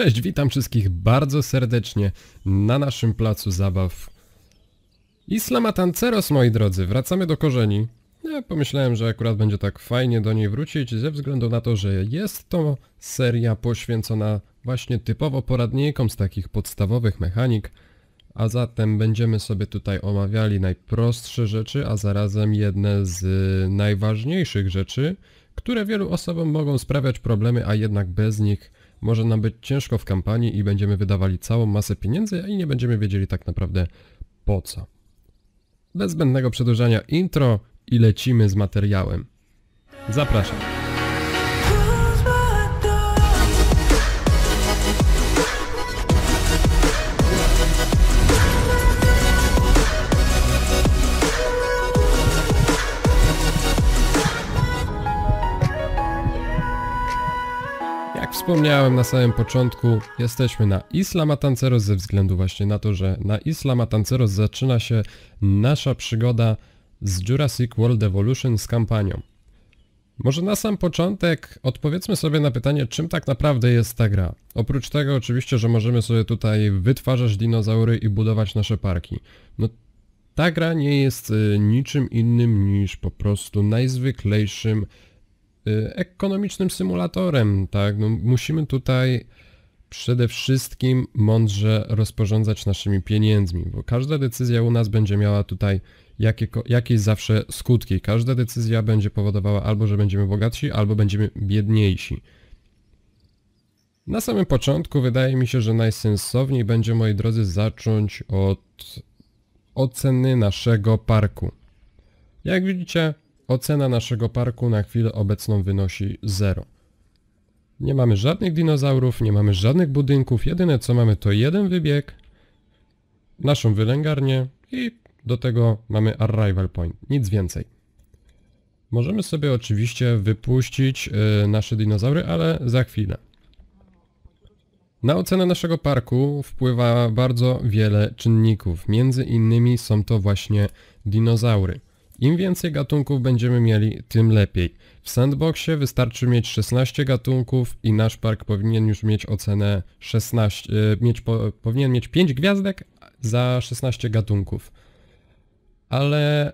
Cześć, witam wszystkich bardzo serdecznie na naszym placu zabaw Islama Tanceros, moi drodzy. Wracamy do korzeni. Ja pomyślałem, że akurat będzie tak fajnie do niej wrócić, ze względu na to, że jest to seria poświęcona właśnie typowo poradnikom z takich podstawowych mechanik, a zatem będziemy sobie tutaj omawiali najprostsze rzeczy, a zarazem jedne z najważniejszych rzeczy, które wielu osobom mogą sprawiać problemy, a jednak bez nich może nam być ciężko w kampanii i będziemy wydawali całą masę pieniędzy i nie będziemy wiedzieli tak naprawdę po co. Bez zbędnego przedłużania intro i lecimy z materiałem. Zapraszam. wspomniałem na samym początku, jesteśmy na Isla Matanceros ze względu właśnie na to, że na Isla Matanceros zaczyna się nasza przygoda z Jurassic World Evolution z kampanią. Może na sam początek odpowiedzmy sobie na pytanie, czym tak naprawdę jest ta gra. Oprócz tego oczywiście, że możemy sobie tutaj wytwarzać dinozaury i budować nasze parki. No, ta gra nie jest y, niczym innym niż po prostu najzwyklejszym Y, ekonomicznym symulatorem, tak? No, musimy tutaj przede wszystkim mądrze rozporządzać naszymi pieniędzmi, bo każda decyzja u nas będzie miała tutaj jakie, jakieś zawsze skutki. Każda decyzja będzie powodowała albo, że będziemy bogatsi, albo będziemy biedniejsi. Na samym początku wydaje mi się, że najsensowniej będzie, moi drodzy, zacząć od oceny naszego parku. Jak widzicie, Ocena naszego parku na chwilę obecną wynosi 0. Nie mamy żadnych dinozaurów, nie mamy żadnych budynków, jedyne co mamy to jeden wybieg, naszą wylęgarnię i do tego mamy arrival point, nic więcej. Możemy sobie oczywiście wypuścić y, nasze dinozaury, ale za chwilę. Na ocenę naszego parku wpływa bardzo wiele czynników, między innymi są to właśnie dinozaury. Im więcej gatunków będziemy mieli, tym lepiej. W sandboxie wystarczy mieć 16 gatunków i nasz park powinien już mieć ocenę 16, e, mieć, powinien mieć 5 gwiazdek za 16 gatunków. Ale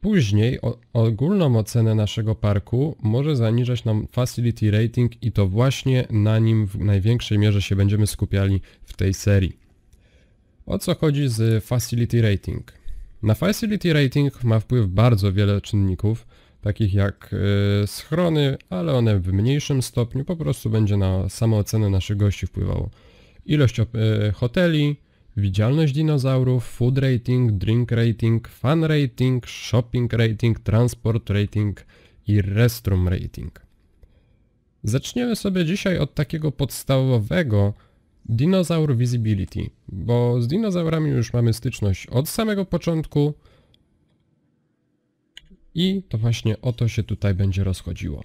później o, ogólną ocenę naszego parku może zaniżać nam facility rating i to właśnie na nim w największej mierze się będziemy skupiali w tej serii. O co chodzi z facility rating? Na facility rating ma wpływ bardzo wiele czynników, takich jak e, schrony, ale one w mniejszym stopniu po prostu będzie na samoocenę naszych gości wpływało. Ilość e, hoteli, widzialność dinozaurów, food rating, drink rating, fan rating, shopping rating, transport rating i restroom rating. Zaczniemy sobie dzisiaj od takiego podstawowego, Dinozaur Visibility, bo z dinozaurami już mamy styczność od samego początku i to właśnie o to się tutaj będzie rozchodziło.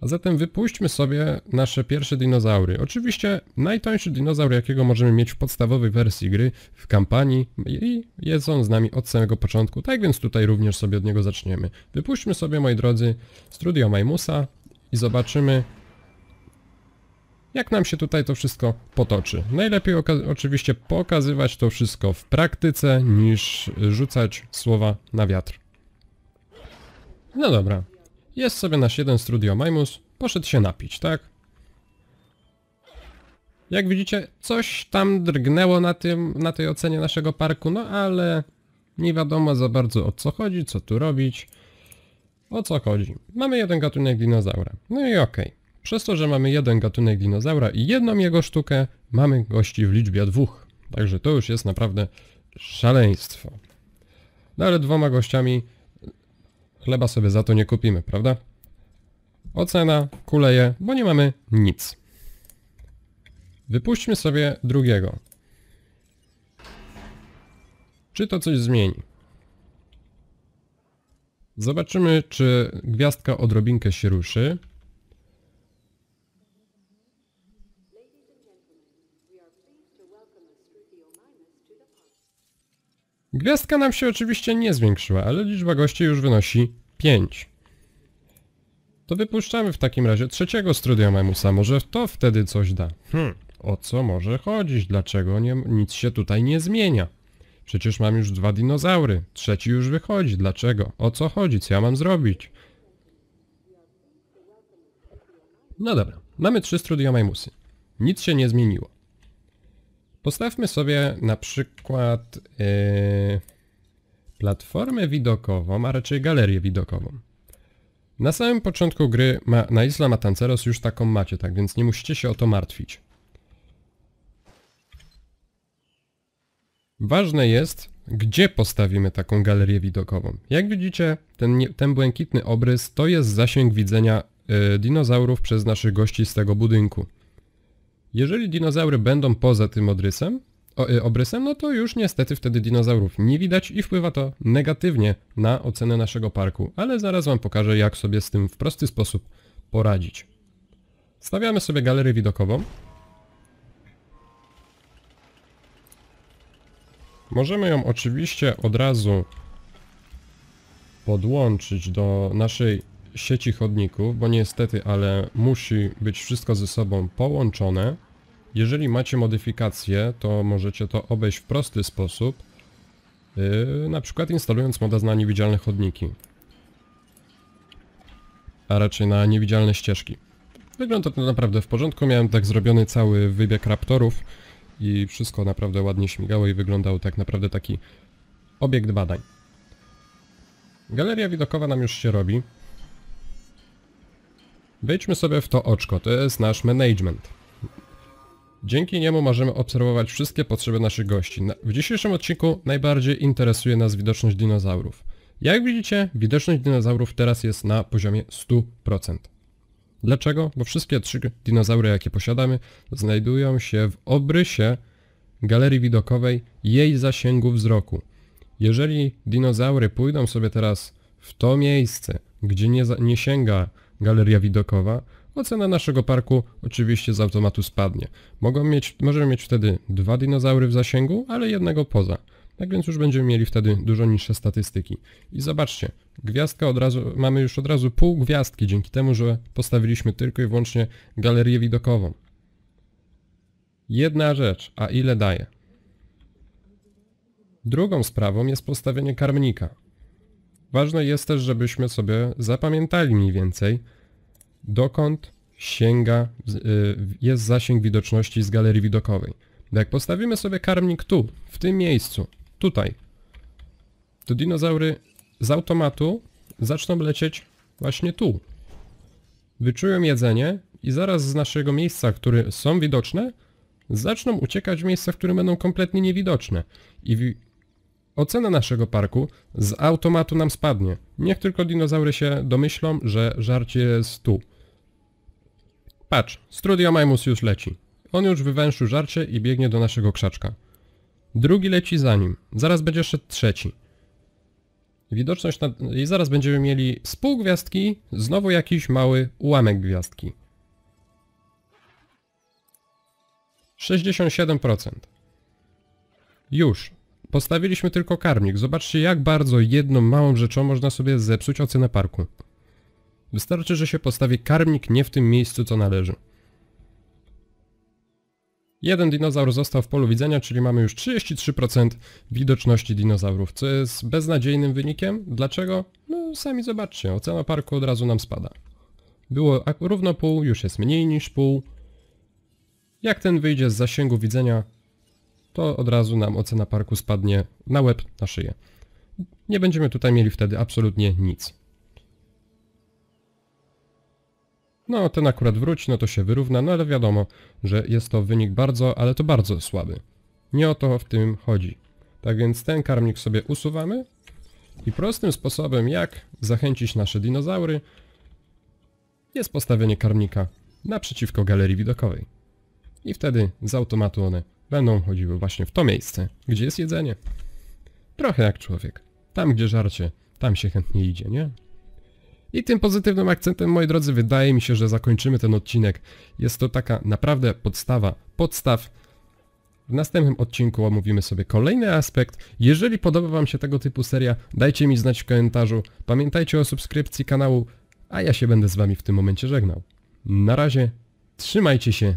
A zatem wypuśćmy sobie nasze pierwsze dinozaury. Oczywiście najtańszy dinozaur, jakiego możemy mieć w podstawowej wersji gry, w kampanii i jest on z nami od samego początku, tak więc tutaj również sobie od niego zaczniemy. Wypuśćmy sobie, moi drodzy, Studio Majmusa i zobaczymy, jak nam się tutaj to wszystko potoczy. Najlepiej oczywiście pokazywać to wszystko w praktyce, niż rzucać słowa na wiatr. No dobra, jest sobie nasz jeden Studio Majmus, poszedł się napić, tak? Jak widzicie, coś tam drgnęło na, tym, na tej ocenie naszego parku, no ale nie wiadomo za bardzo o co chodzi, co tu robić. O co chodzi? Mamy jeden gatunek dinozaura. No i okej. Okay. Przez to, że mamy jeden gatunek dinozaura i jedną jego sztukę, mamy gości w liczbie dwóch. Także to już jest naprawdę szaleństwo. No ale dwoma gościami chleba sobie za to nie kupimy, prawda? Ocena kuleje, bo nie mamy nic. Wypuśćmy sobie drugiego. Czy to coś zmieni? Zobaczymy, czy gwiazdka odrobinkę się ruszy. Gwiazdka nam się oczywiście nie zwiększyła, ale liczba gości już wynosi 5. To wypuszczamy w takim razie trzeciego Strudiomemusa, może to wtedy coś da. Hmm, o co może chodzić? Dlaczego nie, nic się tutaj nie zmienia? Przecież mam już dwa dinozaury, trzeci już wychodzi, dlaczego? O co chodzi? Co ja mam zrobić? No dobra, mamy trzy Strudiomajmusy. Nic się nie zmieniło. Postawmy sobie na przykład yy, platformę widokową, a raczej galerię widokową. Na samym początku gry ma, na Isla Matanceros już taką macie, tak więc nie musicie się o to martwić. Ważne jest, gdzie postawimy taką galerię widokową. Jak widzicie, ten, ten błękitny obrys to jest zasięg widzenia y, dinozaurów przez naszych gości z tego budynku. Jeżeli dinozaury będą poza tym odrysem, o, y, obrysem, no to już niestety wtedy dinozaurów nie widać i wpływa to negatywnie na ocenę naszego parku, ale zaraz Wam pokażę jak sobie z tym w prosty sposób poradzić. Stawiamy sobie galerię widokową. Możemy ją oczywiście od razu podłączyć do naszej sieci chodników, bo niestety, ale musi być wszystko ze sobą połączone. Jeżeli macie modyfikacje, to możecie to obejść w prosty sposób, yy, na przykład instalując moda na niewidzialne chodniki, a raczej na niewidzialne ścieżki. Wygląda to naprawdę w porządku, miałem tak zrobiony cały wybieg raptorów i wszystko naprawdę ładnie śmigało i wyglądał tak naprawdę taki obiekt badań. Galeria widokowa nam już się robi. Wejdźmy sobie w to oczko, to jest nasz management. Dzięki niemu możemy obserwować wszystkie potrzeby naszych gości. W dzisiejszym odcinku najbardziej interesuje nas widoczność dinozaurów. Jak widzicie, widoczność dinozaurów teraz jest na poziomie 100%. Dlaczego? Bo wszystkie trzy dinozaury, jakie posiadamy, znajdują się w obrysie galerii widokowej jej zasięgu wzroku. Jeżeli dinozaury pójdą sobie teraz w to miejsce, gdzie nie, nie sięga galeria widokowa, ocena naszego parku oczywiście z automatu spadnie. Mogą mieć, możemy mieć wtedy dwa dinozaury w zasięgu, ale jednego poza. Tak więc już będziemy mieli wtedy dużo niższe statystyki. I zobaczcie, gwiazdka od razu, mamy już od razu pół gwiazdki dzięki temu, że postawiliśmy tylko i wyłącznie galerię widokową. Jedna rzecz, a ile daje? Drugą sprawą jest postawienie karmnika. Ważne jest też, żebyśmy sobie zapamiętali mniej więcej, dokąd sięga, y, jest zasięg widoczności z galerii widokowej. Jak postawimy sobie karmnik tu, w tym miejscu, tutaj, to dinozaury z automatu zaczną lecieć właśnie tu. Wyczują jedzenie i zaraz z naszego miejsca, które są widoczne, zaczną uciekać w miejsca, które będą kompletnie niewidoczne. I ocena naszego parku z automatu nam spadnie. Niech tylko dinozaury się domyślą, że żarcie jest tu. Patrz, Majmus już leci. On już wywęszył żarcie i biegnie do naszego krzaczka. Drugi leci za nim. Zaraz będzie szedł trzeci. Widoczność nad... i zaraz będziemy mieli gwiazdki, znowu jakiś mały ułamek gwiazdki. 67%. Już. Postawiliśmy tylko karmnik. Zobaczcie jak bardzo jedną małą rzeczą można sobie zepsuć ocenę parku. Wystarczy, że się postawi karmnik nie w tym miejscu co należy. Jeden dinozaur został w polu widzenia, czyli mamy już 33% widoczności dinozaurów, co jest beznadziejnym wynikiem. Dlaczego? No sami zobaczcie, ocena parku od razu nam spada. Było równo pół, już jest mniej niż pół. Jak ten wyjdzie z zasięgu widzenia, to od razu nam ocena parku spadnie na łeb, na szyję. Nie będziemy tutaj mieli wtedy absolutnie nic. No, ten akurat wróci, no to się wyrówna, no ale wiadomo, że jest to wynik bardzo, ale to bardzo słaby. Nie o to w tym chodzi. Tak więc ten karmnik sobie usuwamy i prostym sposobem jak zachęcić nasze dinozaury jest postawienie karmnika naprzeciwko galerii widokowej. I wtedy z automatu one będą chodziły właśnie w to miejsce, gdzie jest jedzenie. Trochę jak człowiek. Tam gdzie żarcie, tam się chętnie idzie, nie? I tym pozytywnym akcentem, moi drodzy, wydaje mi się, że zakończymy ten odcinek. Jest to taka naprawdę podstawa podstaw. W następnym odcinku omówimy sobie kolejny aspekt. Jeżeli podoba Wam się tego typu seria, dajcie mi znać w komentarzu. Pamiętajcie o subskrypcji kanału, a ja się będę z Wami w tym momencie żegnał. Na razie, trzymajcie się.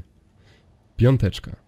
Piąteczka.